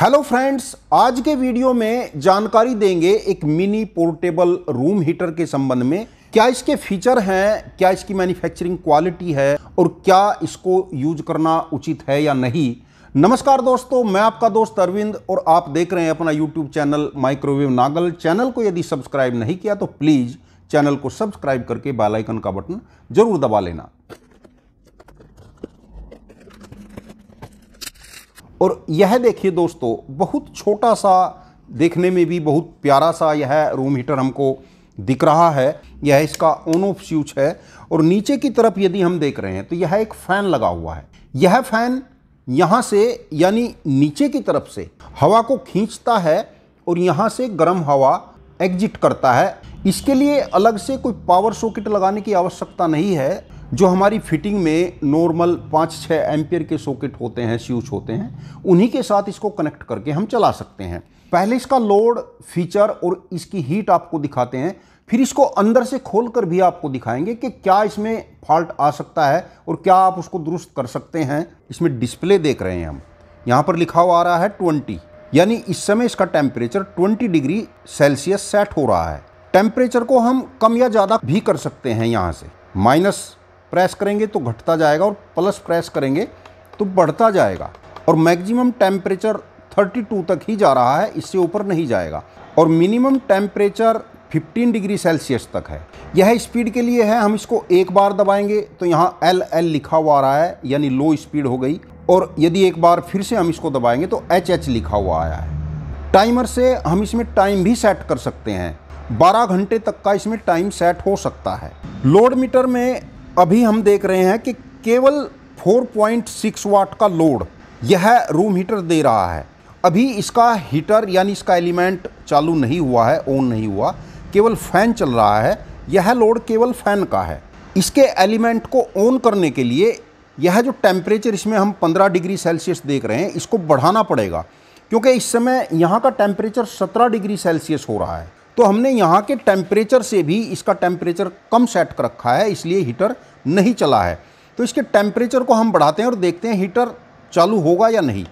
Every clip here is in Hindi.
हेलो फ्रेंड्स आज के वीडियो में जानकारी देंगे एक मिनी पोर्टेबल रूम हीटर के संबंध में क्या इसके फीचर हैं क्या इसकी मैन्युफैक्चरिंग क्वालिटी है और क्या इसको यूज करना उचित है या नहीं नमस्कार दोस्तों मैं आपका दोस्त अरविंद और आप देख रहे हैं अपना यूट्यूब चैनल माइक्रोवेव नागल चैनल को यदि सब्सक्राइब नहीं किया तो प्लीज़ चैनल को सब्सक्राइब करके बेलाइकन का बटन जरूर दबा लेना और यह देखिए दोस्तों बहुत छोटा सा देखने में भी बहुत प्यारा सा यह रूम हीटर हमको दिख रहा है यह इसका ऑन ऑफ स्विच है और नीचे की तरफ यदि हम देख रहे हैं तो यह एक फ़ैन लगा हुआ है यह फ़ैन यहाँ से यानी नीचे की तरफ से हवा को खींचता है और यहाँ से गर्म हवा एग्जिट करता है इसके लिए अलग से कोई पावर सॉकेट लगाने की आवश्यकता नहीं है जो हमारी फिटिंग में नॉर्मल पाँच छः एम्पियर के सॉकेट होते हैं स्यूच होते हैं उन्हीं के साथ इसको कनेक्ट करके हम चला सकते हैं पहले इसका लोड फीचर और इसकी हीट आपको दिखाते हैं फिर इसको अंदर से खोल कर भी आपको दिखाएंगे कि क्या इसमें फॉल्ट आ सकता है और क्या आप उसको दुरुस्त कर सकते हैं इसमें डिस्प्ले देख रहे हैं हम यहाँ पर लिखा हुआ आ रहा है ट्वेंटी यानी इस समय इसका temperature twenty degree Celsius set हो रहा है टेम्परेचर को हम कम या ज़्यादा भी कर सकते हैं यहाँ से माइनस प्रेस करेंगे तो घटता जाएगा और प्लस प्रेस करेंगे तो बढ़ता जाएगा और मैक्सिमम टेम्परेचर 32 तक ही जा रहा है इससे ऊपर नहीं जाएगा और मिनिमम टेम्परेचर 15 डिग्री सेल्सियस तक है यह स्पीड के लिए है हम इसको एक बार दबाएंगे तो यहाँ एल एल लिखा हुआ आ रहा है यानी लो स्पीड हो गई और यदि एक बार फिर से हम इसको दबाएंगे तो एच एच लिखा हुआ आया है टाइमर से हम इसमें टाइम भी सेट कर सकते हैं 12 घंटे तक का इसमें टाइम सेट हो सकता है लोड मीटर में अभी हम देख रहे हैं कि केवल 4.6 वाट का लोड यह रूम हीटर दे रहा है अभी इसका हीटर यानी इसका एलिमेंट चालू नहीं हुआ है ऑन नहीं हुआ केवल फैन चल रहा है यह लोड केवल फैन का है इसके एलिमेंट को ऑन करने के लिए यह जो टेम्परेचर इसमें हम 15 डिग्री सेल्सियस देख रहे हैं इसको बढ़ाना पड़ेगा क्योंकि इस समय यहाँ का टेम्परेचर 17 डिग्री सेल्सियस हो रहा है तो हमने यहाँ के टेम्परेचर से भी इसका टेम्परेचर कम सेट कर रखा है इसलिए हीटर नहीं चला है तो इसके टेम्परेचर को हम बढ़ाते हैं और देखते हैं हीटर चालू होगा या नहीं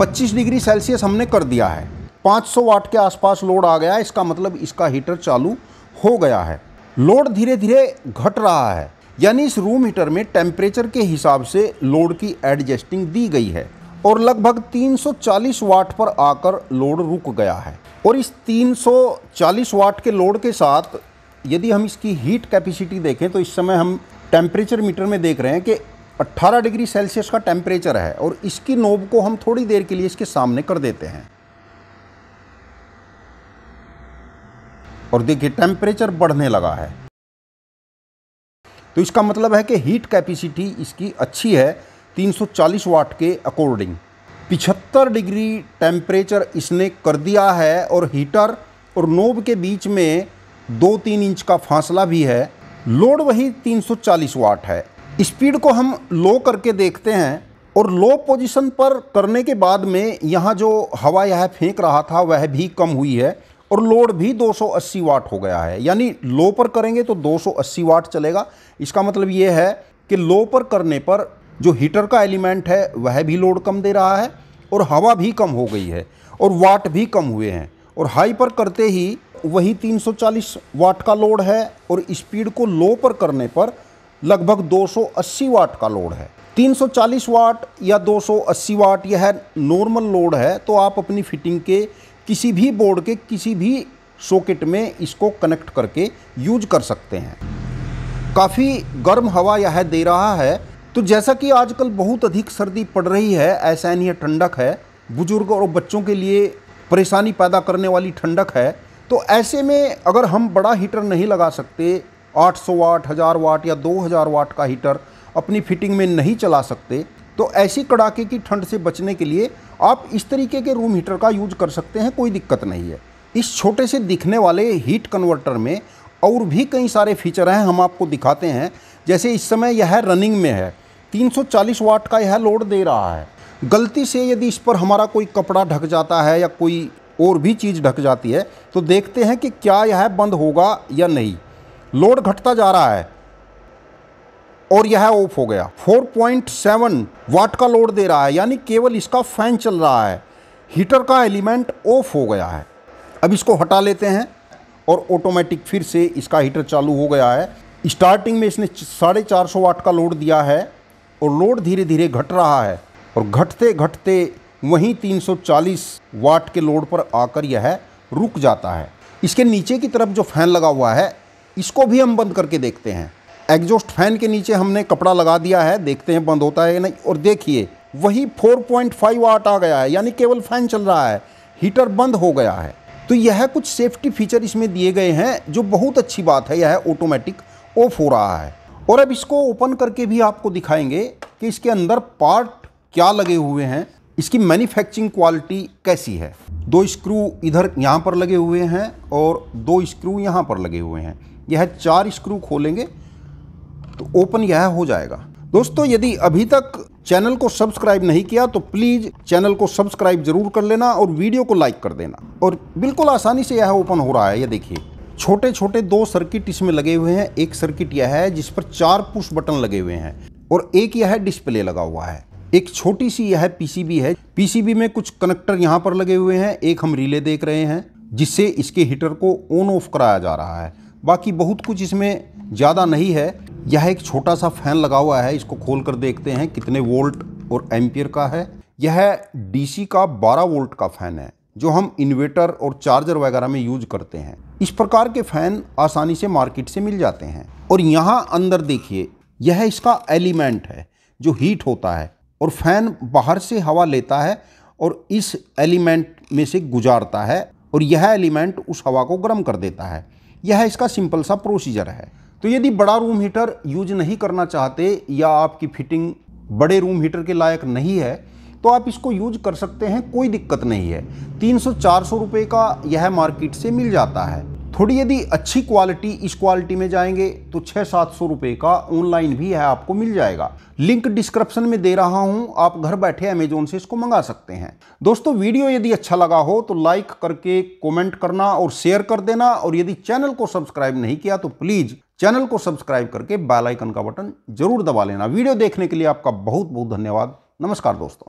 पच्चीस डिग्री सेल्सियस हमने कर दिया है 500 वाट के आसपास लोड आ गया है इसका मतलब इसका हीटर चालू हो गया है लोड धीरे धीरे घट रहा है यानी इस रूम हीटर में टेम्परेचर के हिसाब से लोड की एडजस्टिंग दी गई है और लगभग 340 वाट पर आकर लोड रुक गया है और इस 340 वाट के लोड के साथ यदि हम इसकी हीट कैपेसिटी देखें तो इस समय हम टेम्परेचर मीटर में देख रहे हैं कि 18 डिग्री सेल्सियस का टेम्परेचर है और इसकी नोब को हम थोड़ी देर के लिए इसके सामने कर देते हैं और देखिए टेम्परेचर बढ़ने लगा है तो इसका मतलब है कि हीट कैपेसिटी इसकी अच्छी है 340 वाट के अकॉर्डिंग 75 डिग्री टेम्परेचर इसने कर दिया है और हीटर और नोब के बीच में दो तीन इंच का फासला भी है लोड वही 340 वाट है स्पीड को हम लो करके देखते हैं और लो पोजीशन पर करने के बाद में यहाँ जो हवा यह फेंक रहा था वह भी कम हुई है और लोड भी 280 वाट हो गया है यानी लो पर करेंगे तो 280 वाट चलेगा इसका मतलब ये है कि लो पर करने पर जो हीटर का एलिमेंट है वह भी लोड कम दे रहा है और हवा भी कम हो गई है और वाट भी कम हुए हैं और हाई पर करते ही वही 340 वाट का लोड है और स्पीड को लो पर करने पर लगभग 280 वाट का लोड है 340 वाट या 280 वाट यह नॉर्मल लोड है तो आप अपनी फिटिंग के किसी भी बोर्ड के किसी भी सॉकेट में इसको कनेक्ट करके यूज कर सकते हैं काफ़ी गर्म हवा यह दे रहा है तो जैसा कि आजकल बहुत अधिक सर्दी पड़ रही है ऐसा या ठंडक है बुजुर्ग और बच्चों के लिए परेशानी पैदा करने वाली ठंडक है तो ऐसे में अगर हम बड़ा हीटर नहीं लगा सकते 800 वाट हज़ार वाट या 2000 वाट का हीटर अपनी फिटिंग में नहीं चला सकते तो ऐसी कड़ाके की ठंड से बचने के लिए आप इस तरीके के रूम हीटर का यूज कर सकते हैं कोई दिक्कत नहीं है इस छोटे से दिखने वाले हीट कन्वर्टर में और भी कई सारे फीचर हैं हम आपको दिखाते हैं जैसे इस समय यह रनिंग में है 340 वाट का यह लोड दे रहा है गलती से यदि इस पर हमारा कोई कपड़ा ढक जाता है या कोई और भी चीज़ ढक जाती है तो देखते हैं कि क्या यह बंद होगा या नहीं लोड घटता जा रहा है और यह ऑफ हो गया 4.7 वाट का लोड दे रहा है यानी केवल इसका फैन चल रहा है हीटर का एलिमेंट ऑफ हो गया है अब इसको हटा लेते हैं और ऑटोमेटिक फिर से इसका हीटर चालू हो गया है स्टार्टिंग में इसने साढ़े चार सौ वाट का लोड दिया है और लोड धीरे धीरे घट रहा है और घटते घटते वहीं 340 वाट के लोड पर आकर यह रुक जाता है इसके नीचे की तरफ जो फैन लगा हुआ है इसको भी हम बंद करके देखते हैं एग्जॉस्ट फैन के नीचे हमने कपड़ा लगा दिया है देखते हैं बंद होता है या नहीं और देखिए वही 4.5 वाट आ गया है यानी केवल फैन चल रहा है हीटर बंद हो गया है तो यह कुछ सेफ्टी फीचर इसमें दिए गए हैं जो बहुत अच्छी बात है यह ऑटोमेटिक ऑफ हो रहा है और अब इसको ओपन करके भी आपको दिखाएंगे कि इसके अंदर पार्ट क्या लगे हुए हैं इसकी मैन्युफैक्चरिंग क्वालिटी कैसी है दो स्क्रू इधर यहाँ पर लगे हुए हैं और दो स्क्रू यहाँ पर लगे हुए हैं यह चार स्क्रू खोलेंगे तो ओपन यह हो जाएगा दोस्तों यदि अभी तक चैनल को सब्सक्राइब नहीं किया तो प्लीज़ चैनल को सब्सक्राइब जरूर कर लेना और वीडियो को लाइक कर देना और बिल्कुल आसानी से यह ओपन हो रहा है ये देखिए छोटे छोटे दो सर्किट इसमें लगे हुए हैं एक सर्किट यह है जिस पर चार पुश बटन लगे हुए हैं और एक यह है डिस्प्ले लगा हुआ है एक छोटी सी यह पीसीबी है पीसीबी में कुछ कनेक्टर यहाँ पर लगे हुए हैं एक हम रिले देख रहे हैं जिससे इसके हीटर को ऑन ऑफ कराया जा रहा है बाकी बहुत कुछ इसमें ज़्यादा नहीं है यह एक छोटा सा फैन लगा हुआ है इसको खोल कर देखते हैं कितने वोल्ट और एम्पियर का है यह डीसी का 12 वोल्ट का फैन है जो हम इन्वेटर और चार्जर वगैरह में यूज करते हैं इस प्रकार के फ़ैन आसानी से मार्केट से मिल जाते हैं और यहाँ अंदर देखिए यह इसका एलिमेंट है जो हीट होता है और फैन बाहर से हवा लेता है और इस एलिमेंट में से गुजारता है और यह एलिमेंट उस हवा को गर्म कर देता है यह इसका सिंपल सा प्रोसीजर है तो यदि बड़ा रूम हीटर यूज नहीं करना चाहते या आपकी फिटिंग बड़े रूम हीटर के लायक नहीं है तो आप इसको यूज कर सकते हैं कोई दिक्कत नहीं है 300-400 रुपए का यह मार्केट से मिल जाता है थोड़ी यदि अच्छी क्वालिटी इस क्वालिटी में जाएंगे तो छः सात सौ रुपये का ऑनलाइन भी है आपको मिल जाएगा लिंक डिस्क्रिप्शन में दे रहा हूँ आप घर बैठे अमेजोन से इसको मंगा सकते हैं दोस्तों वीडियो यदि अच्छा लगा हो तो लाइक करके कमेंट करना और शेयर कर देना और यदि चैनल को सब्सक्राइब नहीं किया तो प्लीज़ चैनल को सब्सक्राइब करके बैलाइकन का बटन जरूर दबा लेना वीडियो देखने के लिए आपका बहुत बहुत धन्यवाद नमस्कार दोस्तों